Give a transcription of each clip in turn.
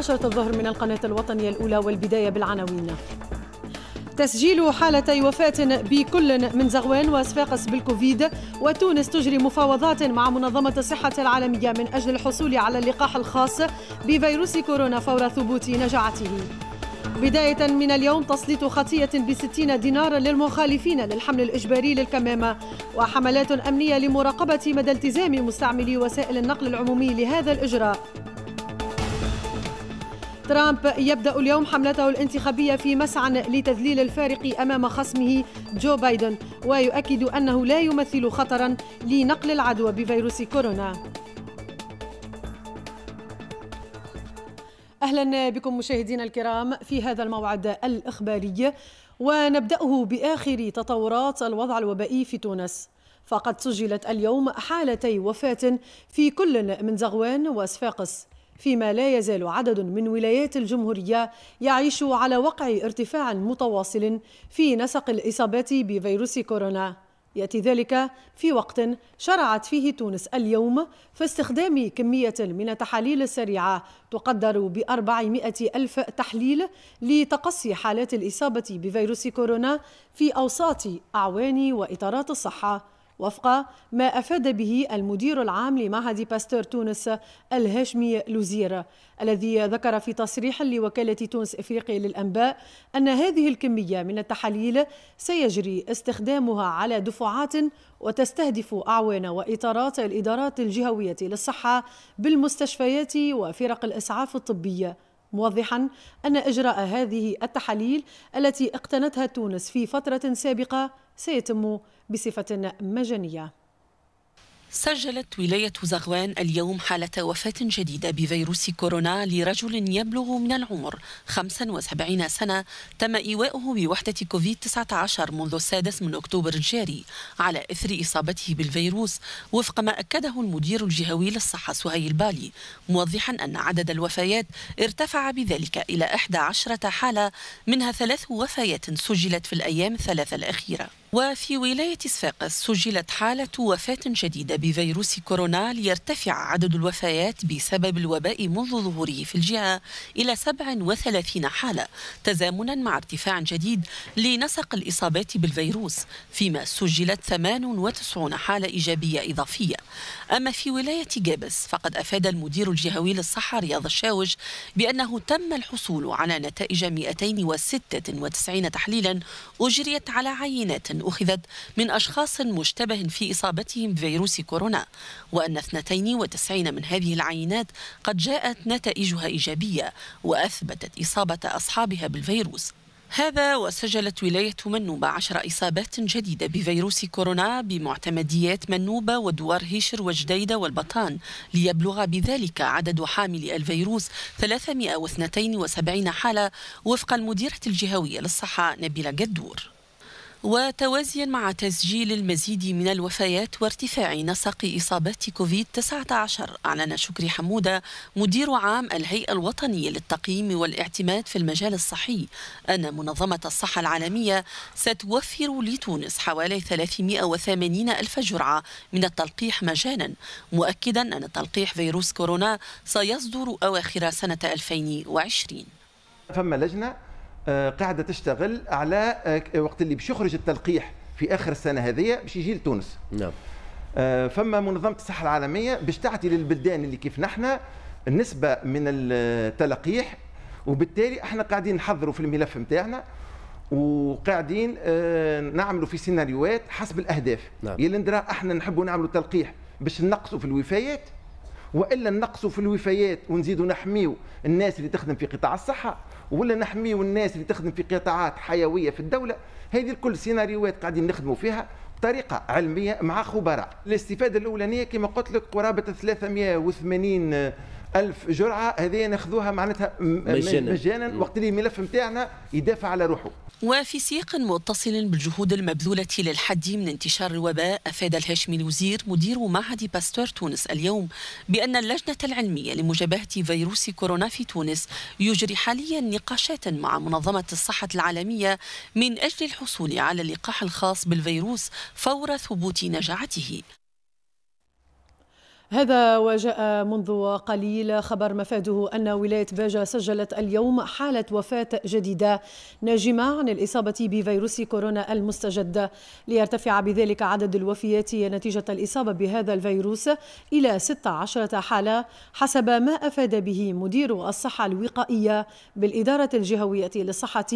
نشرة الظهر من القناة الوطنية الأولى والبداية بالعناوين تسجيل حالتي وفاة بكل من زغوان وصفاقس بالكوفيد وتونس تجري مفاوضات مع منظمة الصحة العالمية من أجل الحصول على اللقاح الخاص بفيروس كورونا فور ثبوت نجاعته بداية من اليوم تسليط خطية بستين دينارا للمخالفين للحمل الإجباري للكمامة وحملات أمنية لمراقبة مدى التزام مستعملي وسائل النقل العمومي لهذا الإجراء ترامب يبدأ اليوم حملته الانتخابية في مسعى لتذليل الفارق أمام خصمه جو بايدن ويؤكد أنه لا يمثل خطرا لنقل العدوى بفيروس كورونا أهلا بكم مشاهدينا الكرام في هذا الموعد الإخباري ونبدأه بآخر تطورات الوضع الوبائي في تونس فقد سجلت اليوم حالتي وفاة في كل من زغوان وصفاقس فيما لا يزال عدد من ولايات الجمهورية يعيش على وقع ارتفاع متواصل في نسق الإصابات بفيروس كورونا يأتي ذلك في وقت شرعت فيه تونس اليوم في استخدام كمية من التحاليل السريعة تقدر ب ألف تحليل لتقصي حالات الإصابة بفيروس كورونا في أوساط أعوان وإطارات الصحة وفق ما أفاد به المدير العام لمعهد باستور تونس الهاشمي لوزير الذي ذكر في تصريح لوكالة تونس إفريقيا للأنباء أن هذه الكمية من التحاليل سيجري استخدامها على دفعات وتستهدف أعوان وإطارات الإدارات الجهوية للصحة بالمستشفيات وفرق الإسعاف الطبية موضحا أن إجراء هذه التحاليل التي اقتنتها تونس في فترة سابقة سيتم بصفة مجانية سجلت ولاية زغوان اليوم حالة وفاة جديدة بفيروس كورونا لرجل يبلغ من العمر 75 سنة تم إيواؤه بوحدة كوفيد-19 منذ السادس من أكتوبر الجاري على إثر إصابته بالفيروس وفق ما أكده المدير الجهوي للصحة سهيل بالي موضحا أن عدد الوفيات ارتفع بذلك إلى 11 حالة منها ثلاث وفيات سجلت في الأيام الثلاثة الأخيرة وفي ولاية صفاقس سجلت حالة وفاة جديدة بفيروس كورونا ليرتفع عدد الوفيات بسبب الوباء منذ ظهوره في الجهة إلى 37 حالة تزامنا مع ارتفاع جديد لنسق الإصابات بالفيروس فيما سجلت 98 حالة إيجابية إضافية أما في ولاية جابس فقد أفاد المدير الجهوي للصحة رياض الشاوج بأنه تم الحصول على نتائج 296 تحليلا أجريت على عينات أخذت من أشخاص مشتبه في إصابتهم بفيروس كورونا وأن 92 من هذه العينات قد جاءت نتائجها إيجابية وأثبتت إصابة أصحابها بالفيروس هذا وسجلت ولاية منوبة عشر إصابات جديدة بفيروس كورونا بمعتمديات منوبة ودوار هيشر وجديدة والبطان ليبلغ بذلك عدد حاملي الفيروس 372 حالة وفق المديرة الجهوية للصحة نبيلة قدور وتوازيا مع تسجيل المزيد من الوفيات وارتفاع نسق إصابات كوفيد-19 أعلن شكري حمودة مدير عام الهيئة الوطنية للتقييم والاعتماد في المجال الصحي أن منظمة الصحة العالمية ستوفر لتونس حوالي 380 ألف جرعة من التلقيح مجانا مؤكدا أن تلقيح فيروس كورونا سيصدر أواخر سنة 2020 فما لجنة آه، قاعده تشتغل على آه، وقت اللي باش يخرج التلقيح في اخر السنه هذه باش يجي لتونس نعم آه، فما منظمه الصحه العالميه باش تعطي للبلدان اللي كيف نحن نسبه من التلقيح وبالتالي احنا قاعدين نحضروا في الملف نتاعنا وقاعدين نعملوا في سيناريوهات حسب الاهداف نعم. يلي ندرا احنا نحبوا نعملوا تلقيح باش نقصوا في الوفيات والا نقصوا في الوفيات ونزيدوا نحميوا الناس اللي تخدم في قطاع الصحه ولا نحميو الناس اللي تخدم في قطاعات حيويه في الدوله هذه الكل سيناريوهات قاعدين نخدموا فيها بطريقه علميه مع خبراء الاستفاده الاولانيه كما قلت لك قرابه 380 ألف جرعة هذه ناخذوها معناتها مجانا, مجانا وقت اللي الملف نتاعنا يدافع على روحه وفي سياق متصل بالجهود المبذولة للحد من انتشار الوباء أفاد الهاشمي الوزير مدير معهد باستور تونس اليوم بأن اللجنة العلمية لمجابهة فيروس كورونا في تونس يجري حاليا نقاشات مع منظمة الصحة العالمية من أجل الحصول على اللقاح الخاص بالفيروس فور ثبوت نجاعته هذا وجاء منذ قليل خبر مفاده أن ولاية باجة سجلت اليوم حالة وفاة جديدة ناجمة عن الإصابة بفيروس كورونا المستجد ليرتفع بذلك عدد الوفيات نتيجة الإصابة بهذا الفيروس إلى 16 حالة حسب ما أفاد به مدير الصحة الوقائية بالإدارة الجهوية للصحة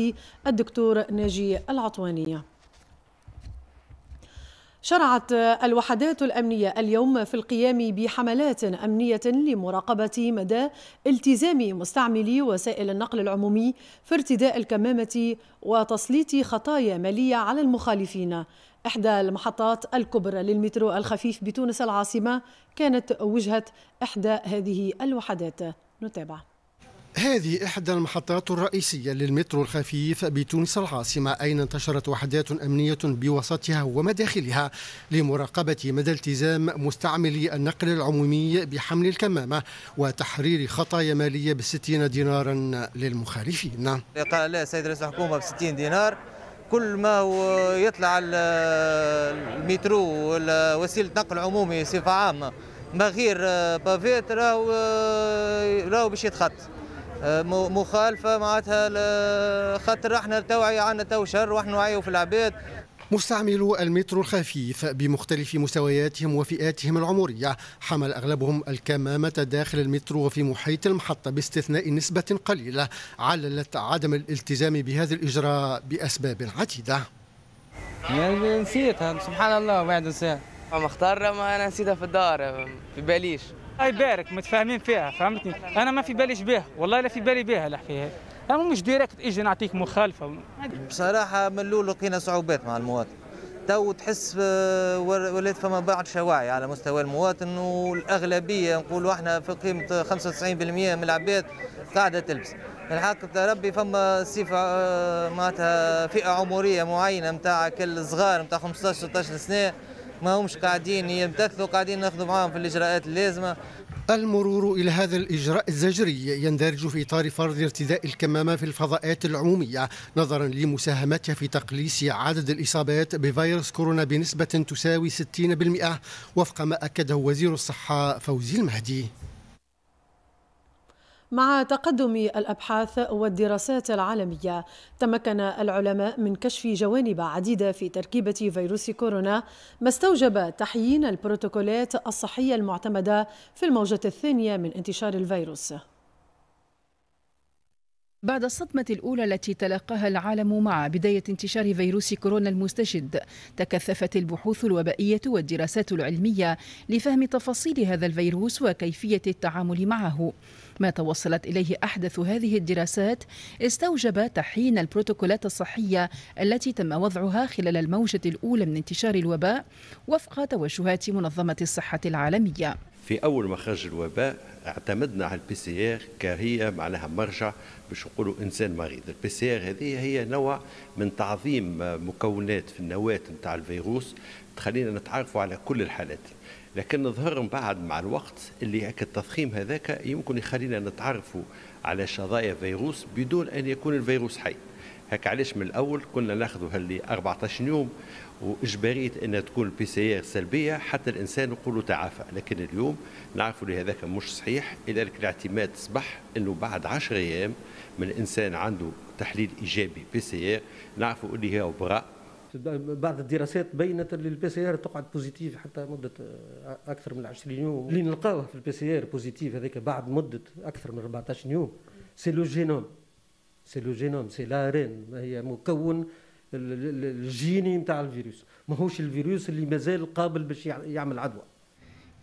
الدكتور ناجي العطوانية شرعت الوحدات الأمنية اليوم في القيام بحملات أمنية لمراقبة مدى التزام مستعملي وسائل النقل العمومي في ارتداء الكمامة وتسليط خطايا مالية على المخالفين إحدى المحطات الكبرى للمترو الخفيف بتونس العاصمة كانت وجهة إحدى هذه الوحدات نتابع هذه إحدى المحطات الرئيسية للمترو الخفيف بتونس العاصمة أين انتشرت وحدات أمنية بوسطها ومداخلها لمراقبة مدى التزام مستعملي النقل العمومي بحمل الكمامة وتحرير خطايا مالية بستين دينارا للمخالفين. قال لا سيد رئيس الحكومة بستين دينار كل ما يطلع المترو ولا وسيلة نقل عمومي بصفة عامة ما غير آه، بافيت راهو آه، راهو باش يتخط آه، مخالفه معناتها خاطر احنا التوعيه عندنا تو شر واحنا نوعيو في العباد مستعملو المترو الخفيف بمختلف مستوياتهم وفئاتهم العمرية حمل أغلبهم الكمامة داخل المترو وفي محيط المحطة باستثناء نسبة قليلة عللت عدم الالتزام بهذا الإجراء بأسباب عديدة نسيتها سبحان الله بعد نسيتها ما اختار ما أنا نسيتها في الدار في باليش الله يبارك متفاهمين فيها فهمتني انا ما في باليش بها والله لا في بالي بها الحكايه فيها انا مش ديريكت اجي نعطيك مخالفه بصراحه من الاول لقينا صعوبات مع المواطن تو تحس آه، ولات فما بعض شواعي على مستوى المواطن والاغلبيه نقولوا احنا في قيمه 95% من العباد قاعده تلبس الحق ربي فما صفه آه، معناتها فئه عمريه معينه نتاع كل صغار نتاع 15 16 سنه ما همش قاعدين يمتثلوا قاعدين ناخذوا معاهم في الإجراءات اللازمة المرور إلى هذا الإجراء الزجري يندرج في إطار فرض ارتداء الكمامة في الفضاءات العمومية نظرا لمساهمتها في تقليص عدد الإصابات بفيروس كورونا بنسبة تساوي 60% وفق ما أكده وزير الصحة فوزي المهدي مع تقدم الابحاث والدراسات العالميه تمكن العلماء من كشف جوانب عديده في تركيبه فيروس كورونا ما استوجب تحيين البروتوكولات الصحيه المعتمده في الموجه الثانيه من انتشار الفيروس بعد الصدمة الأولى التي تلقاها العالم مع بداية انتشار فيروس كورونا المستجد، تكثفت البحوث الوبائية والدراسات العلمية لفهم تفاصيل هذا الفيروس وكيفية التعامل معه. ما توصلت إليه أحدث هذه الدراسات استوجب تحيين البروتوكولات الصحية التي تم وضعها خلال الموجة الأولى من انتشار الوباء وفق توجهات منظمة الصحة العالمية في اول ما خرج الوباء اعتمدنا على البي سي ار كهي معناها مرجع باش نقولوا انسان مريض البي سي ار هذه هي نوع من تعظيم مكونات في النواه نتاع الفيروس تخلينا نتعرفوا على كل الحالات لكن ظهر من بعد مع الوقت اللي هكا التضخيم هذاك يمكن يخلينا نتعرفوا على شظايا فيروس بدون ان يكون الفيروس حي هكا علاش من الاول كنا ناخذوا هاللي 14 يوم واجباريه انها تكون البي سي ار سلبيه حتى الانسان نقول تعافى لكن اليوم نعرفوا اللي هذاك مش صحيح لذلك الاعتماد صبح انه بعد 10 ايام من الانسان عنده تحليل ايجابي بي سي ار نعرفوا اللي هي براء بعض الدراسات بينت اللي البي سي ار تقعد بوزيتيف حتى مده آه، اكثر من 20 يوم اللي نلقاوه في البي سي ار بوزيتيف هذاك بعد مده اكثر من 14 يوم سي لو جينوم سي لو جينوم سي لارين هي مكون الجيني نتاع الفيروس ماهوش الفيروس اللي مازال قابل باش يعمل عدوى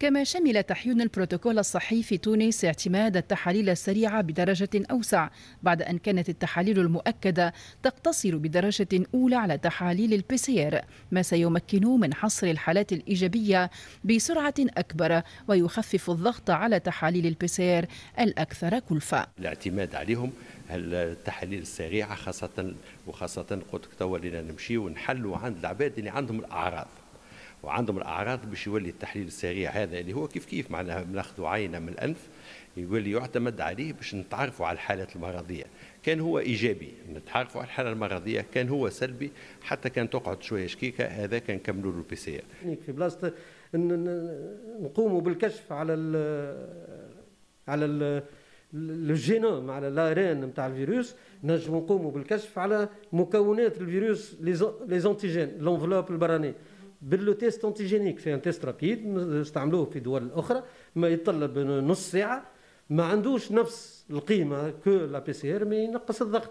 كما شمل تحيون البروتوكول الصحي في تونس اعتماد التحاليل السريعة بدرجة أوسع بعد أن كانت التحاليل المؤكدة تقتصر بدرجة أولى على تحاليل البيسير ما سيمكن من حصر الحالات الإيجابية بسرعة أكبر ويخفف الضغط على تحاليل البيسير الأكثر كلفة الاعتماد عليهم التحاليل السريعة خاصة وخاصة قلت لك نمشي ونحلوا عند العباد اللي عندهم الأعراض وعندهم الاعراض باش يولي التحليل السريع هذا اللي هو كيف كيف معناها بناخذوا عينه من الانف يولي يعتمد عليه باش نتعرفوا على الحالات المرضيه كان هو ايجابي نتعرفوا على الحاله المرضيه كان هو سلبي حتى كان تقعد شويه شكيكه هذا كان نكملوا له البي سي ار يعني في بلاصه نقوموا بالكشف على الـ على الـ الجينوم على الارين نتاع الفيروس نجم نقوموا بالكشف على مكونات الفيروس لي زونتيجين لونفلوب البراني باللو تيست انتيجينيك ان تيست رابيد استعملوه في دول اخرى ما يتطلب نص ساعه ما عندوش نفس القيمه كو لا بي سي ار مي ينقص الضغط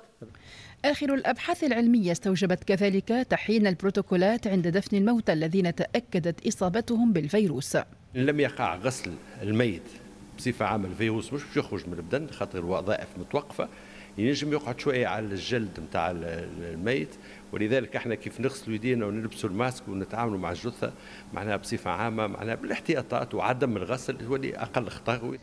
آخر الأبحاث العلمية استوجبت كذلك تحيين البروتوكولات عند دفن الموتى الذين تأكدت إصابتهم بالفيروس لم يقع غسل الميت بصفة عامة الفيروس مش باش يخرج من البدن خاطر الوظائف متوقفة ينجم يقعد شوية على الجلد نتاع الميت ولذلك احنا كيف نغسلوا يدينا ونلبسوا الماسك ونتعاملوا مع الجثه معناها بصفه عامه معناها بالاحتياطات وعدم الغسل يولي اقل خطر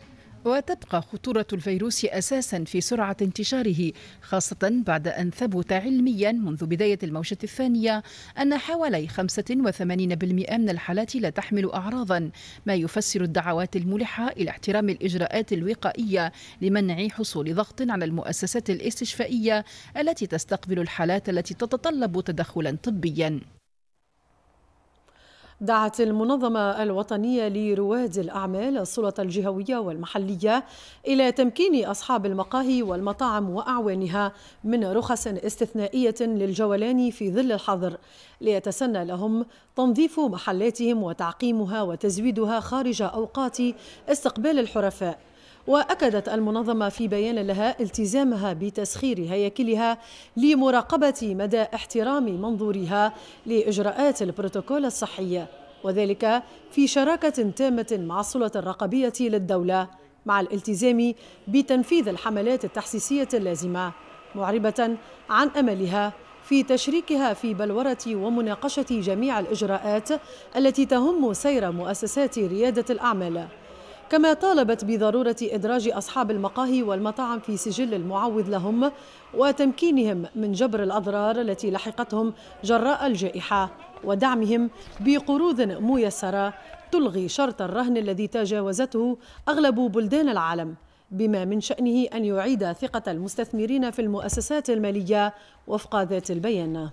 وتبقى خطورة الفيروس أساسا في سرعة انتشاره خاصة بعد أن ثبت علميا منذ بداية الموجة الثانية أن حوالي 85% من الحالات لا تحمل أعراضا ما يفسر الدعوات الملحة إلى احترام الإجراءات الوقائية لمنع حصول ضغط على المؤسسات الاستشفائية التي تستقبل الحالات التي تتطلب تدخلا طبيا دعت المنظمة الوطنية لرواد الأعمال السلطة الجهوية والمحلية إلى تمكين أصحاب المقاهي والمطاعم وأعوانها من رخص استثنائية للجولان في ظل الحظر ليتسنى لهم تنظيف محلاتهم وتعقيمها وتزويدها خارج أوقات استقبال الحرفاء وأكدت المنظمة في بيان لها التزامها بتسخير هياكلها لمراقبة مدى احترام منظورها لإجراءات البروتوكول الصحي وذلك في شراكة تامة مع السلطة الرقابية للدولة مع الالتزام بتنفيذ الحملات التحسيسية اللازمة معربة عن أملها في تشريكها في بلورة ومناقشة جميع الإجراءات التي تهم سير مؤسسات ريادة الأعمال كما طالبت بضرورة إدراج أصحاب المقاهي والمطاعم في سجل المعوض لهم وتمكينهم من جبر الأضرار التي لحقتهم جراء الجائحة ودعمهم بقروض ميسرة تلغي شرط الرهن الذي تجاوزته أغلب بلدان العالم بما من شأنه أن يعيد ثقة المستثمرين في المؤسسات المالية وفق ذات البيان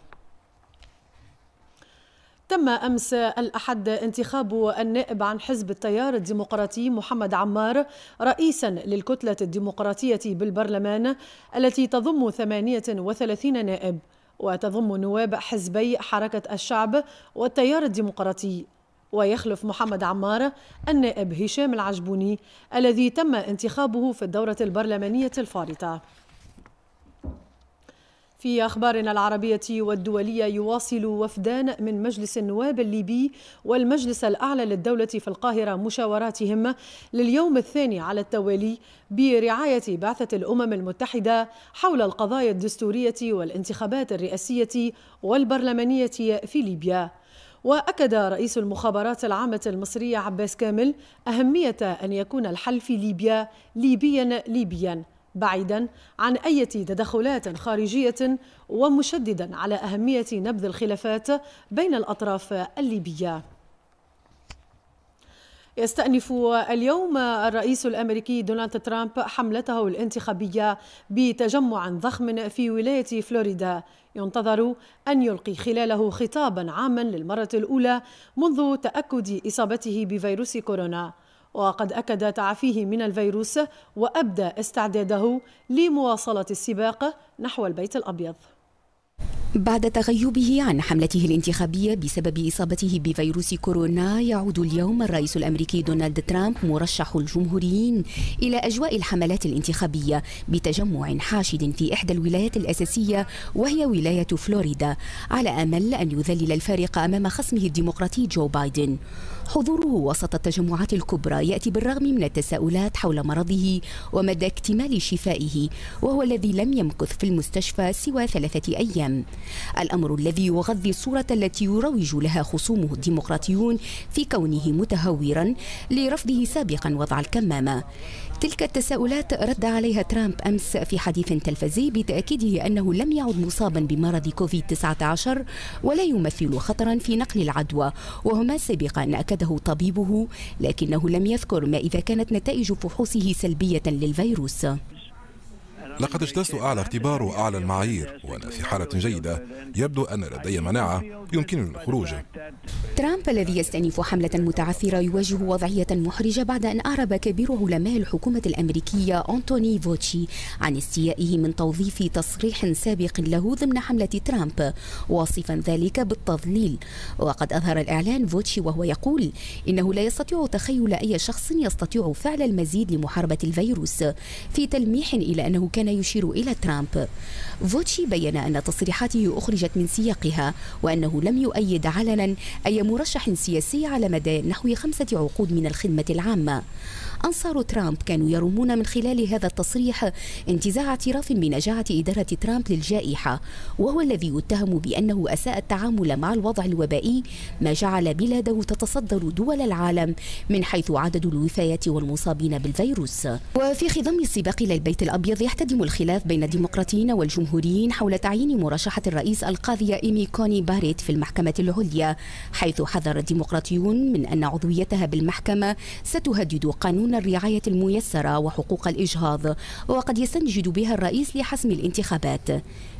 تم أمس الأحد انتخاب النائب عن حزب التيار الديمقراطي محمد عمار رئيسا للكتلة الديمقراطية بالبرلمان التي تضم 38 نائب وتضم نواب حزبي حركة الشعب والتيار الديمقراطي ويخلف محمد عمار النائب هشام العجبوني الذي تم انتخابه في الدورة البرلمانية الفارطة في أخبارنا العربية والدولية يواصل وفدان من مجلس النواب الليبي والمجلس الأعلى للدولة في القاهرة مشاوراتهم لليوم الثاني على التوالي برعاية بعثة الأمم المتحدة حول القضايا الدستورية والانتخابات الرئاسية والبرلمانية في ليبيا. واكد رئيس المخابرات العامه المصريه عباس كامل اهميه ان يكون الحل في ليبيا ليبيا ليبيا بعيدا عن أي تدخلات خارجية ومشددا على أهمية نبذ الخلافات بين الأطراف الليبية يستأنف اليوم الرئيس الأمريكي دونالد ترامب حملته الانتخابية بتجمع ضخم في ولاية فلوريدا ينتظر أن يلقي خلاله خطابا عاما للمرة الأولى منذ تأكد إصابته بفيروس كورونا وقد أكد تعافيه من الفيروس وأبدى استعداده لمواصلة السباق نحو البيت الأبيض بعد تغيبه عن حملته الانتخابية بسبب إصابته بفيروس كورونا يعود اليوم الرئيس الأمريكي دونالد ترامب مرشح الجمهوريين إلى أجواء الحملات الانتخابية بتجمع حاشد في إحدى الولايات الأساسية وهي ولاية فلوريدا على أمل أن يذلل الفارق أمام خصمه الديمقراطي جو بايدن حضوره وسط التجمعات الكبرى يأتي بالرغم من التساؤلات حول مرضه ومدى اكتمال شفائه وهو الذي لم يمكث في المستشفى سوى ثلاثة أيام الأمر الذي يغذي الصورة التي يروج لها خصومه الديمقراطيون في كونه متهورا لرفضه سابقا وضع الكمامة تلك التساؤلات رد عليها ترامب أمس في حديث تلفزي بتأكيده أنه لم يعد مصابا بمرض كوفيد-19 ولا يمثل خطرا في نقل العدوى وهما سابقا أكده طبيبه لكنه لم يذكر ما إذا كانت نتائج فحوصه سلبية للفيروس لقد اجتزت أعلى اختبار وأعلى المعايير وأنا في حالة جيدة يبدو أن لدي مناعة يمكنني الخروج ترامب الذي يستأنف حملة متعثرة يواجه وضعية محرجة بعد أن أعرب كبير علماء الحكومة الأمريكية أنتوني فوتشي عن استيائه من توظيف تصريح سابق له ضمن حملة ترامب واصفا ذلك بالتضليل وقد أظهر الإعلان فوتشي وهو يقول إنه لا يستطيع تخيل أي شخص يستطيع فعل المزيد لمحاربة الفيروس في تلميح إلى أنه كان كان يشير إلى ترامب فوتشي بين أن تصريحاته أخرجت من سياقها وأنه لم يؤيد علنا أي مرشح سياسي على مدى نحو خمسة عقود من الخدمة العامة أنصار ترامب كانوا يرمون من خلال هذا التصريح انتزاع اعتراف بنجاعة إدارة ترامب للجائحة وهو الذي يتهم بأنه أساء التعامل مع الوضع الوبائي ما جعل بلاده تتصدر دول العالم من حيث عدد الوفيات والمصابين بالفيروس وفي خضم السباق إلى البيت الأبيض يحتدم الخلاف بين الديمقراطيين والجمهوريين حول تعيين مرشحة الرئيس القاضية إيمي كوني باريت في المحكمة العليا حيث حذر الديمقراطيون من أن عضويتها بالمحكمة ستهدد قانون ضمن الرعاية الميسرة وحقوق الإجهاض وقد يستنجد بها الرئيس لحسم الانتخابات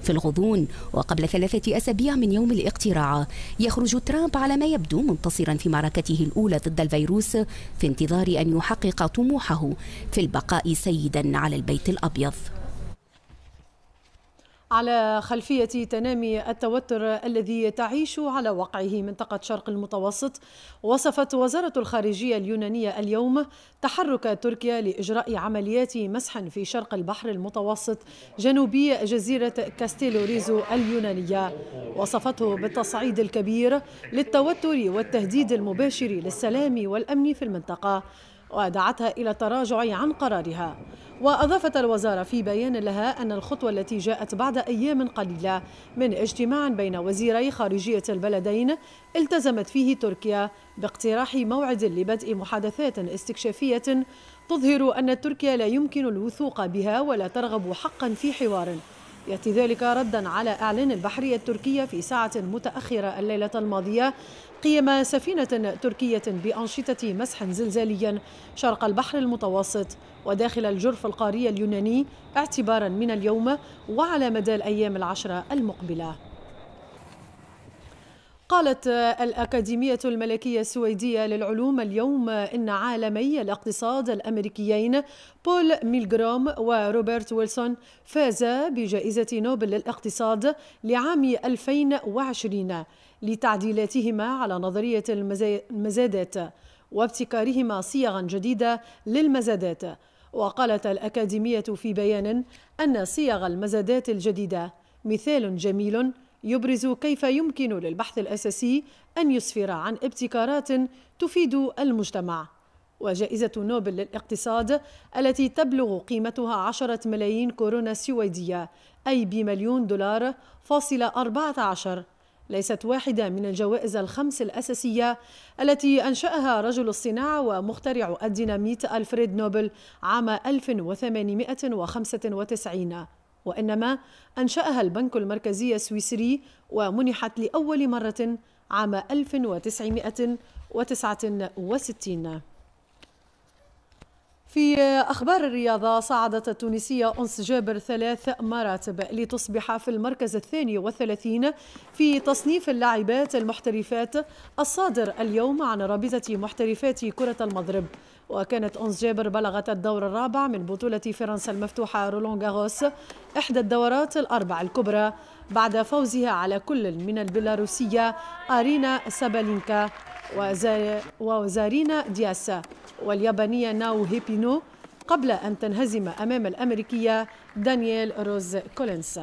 في الغضون وقبل ثلاثة أسابيع من يوم الاقتراع يخرج ترامب على ما يبدو منتصرا في معركته الأولى ضد الفيروس في انتظار أن يحقق طموحه في البقاء سيدا على البيت الأبيض على خلفية تنامي التوتر الذي تعيش على وقعه منطقة شرق المتوسط وصفت وزارة الخارجية اليونانية اليوم تحرك تركيا لإجراء عمليات مسح في شرق البحر المتوسط جنوبي جزيرة كاستيلو ريزو اليونانية وصفته بالتصعيد الكبير للتوتر والتهديد المباشر للسلام والأمن في المنطقة ودعتها إلى التراجع عن قرارها وأضافت الوزارة في بيان لها أن الخطوة التي جاءت بعد أيام قليلة من اجتماع بين وزيري خارجية البلدين التزمت فيه تركيا باقتراح موعد لبدء محادثات استكشافية تظهر أن تركيا لا يمكن الوثوق بها ولا ترغب حقا في حوار يأتي ذلك ردا على إعلان البحرية التركية في ساعة متأخرة الليلة الماضية قيم سفينة تركية بأنشطة مسح زلزالي شرق البحر المتوسط وداخل الجرف القاري اليوناني اعتبارا من اليوم وعلى مدى الأيام العشرة المقبلة قالت الأكاديمية الملكية السويدية للعلوم اليوم إن عالمي الاقتصاد الأمريكيين بول ميلغروم وروبرت ويلسون فازا بجائزة نوبل للاقتصاد لعام 2020 لتعديلاتهما على نظرية المزادات وابتكارهما صيغا جديدة للمزادات وقالت الأكاديمية في بيان أن صيغ المزادات الجديدة مثال جميل يبرز كيف يمكن للبحث الأساسي أن يسفر عن ابتكارات تفيد المجتمع وجائزة نوبل للاقتصاد التي تبلغ قيمتها عشرة ملايين كورونا سويدية أي بمليون دولار فاصل أربعة عشر ليست واحدة من الجوائز الخمس الأساسية التي أنشأها رجل الصناعة ومخترع الديناميت ألفريد نوبل عام 1895 وإنما أنشأها البنك المركزي السويسري ومنحت لأول مرة عام 1969 في أخبار الرياضة صعدت التونسية أنس جابر ثلاث مراتب لتصبح في المركز الثاني والثلاثين في تصنيف اللاعبات المحترفات الصادر اليوم عن رابطة محترفات كرة المضرب وكانت أنس جابر بلغت الدور الرابع من بطولة فرنسا المفتوحة رولون غاروس إحدى الدورات الأربع الكبرى بعد فوزها على كل من البيلاروسية أرينا سابالينكا وزارينا دياسا واليابانية ناو هيبينو قبل أن تنهزم أمام الأمريكية دانييل روز كولينس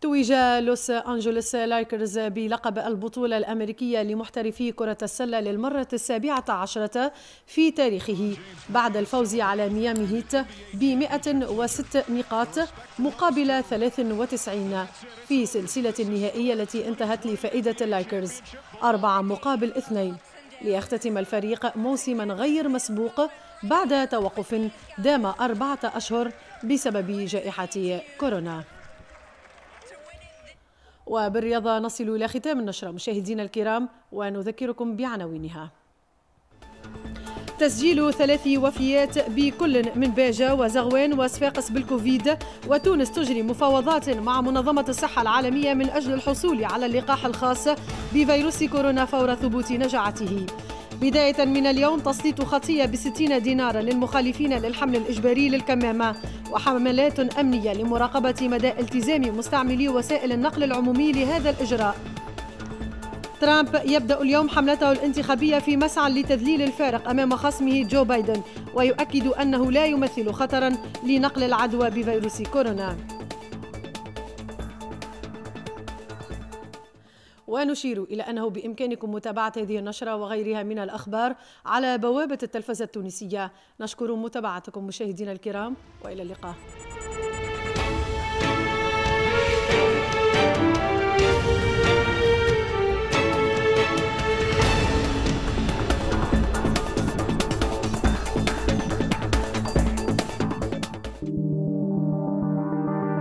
توج لوس أنجلوس لايكرز بلقب البطولة الأمريكية لمحترفي كرة السلة للمرة السابعة عشرة في تاريخه بعد الفوز على ميامي هيت ب 106 نقاط مقابل 93 في سلسلة النهائية التي انتهت لفائدة اللايكرز أربعة مقابل اثنين ليختتم الفريق موسما غير مسبوق بعد توقف دام أربعة أشهر بسبب جائحة كورونا وبالرياضة نصل إلى ختام النشرة مشاهدينا الكرام ونذكركم بعناوينها تسجيل ثلاث وفيات بكل من باجة وزغوان وصفاقس بالكوفيد وتونس تجري مفاوضات مع منظمة الصحة العالمية من أجل الحصول على اللقاح الخاص بفيروس كورونا فور ثبوت نجاعته بداية من اليوم تسليط خطية بستين دينارا للمخالفين للحمل الإجباري للكمامة وحملات أمنية لمراقبة مدى التزام مستعملي وسائل النقل العمومي لهذا الإجراء ترامب يبدأ اليوم حملته الانتخابية في مسعى لتذليل الفارق أمام خصمه جو بايدن ويؤكد أنه لا يمثل خطرا لنقل العدوى بفيروس كورونا ونشير إلى أنه بإمكانكم متابعة هذه النشرة وغيرها من الأخبار على بوابة التلفزة التونسية نشكر متابعتكم مشاهدينا الكرام وإلى اللقاء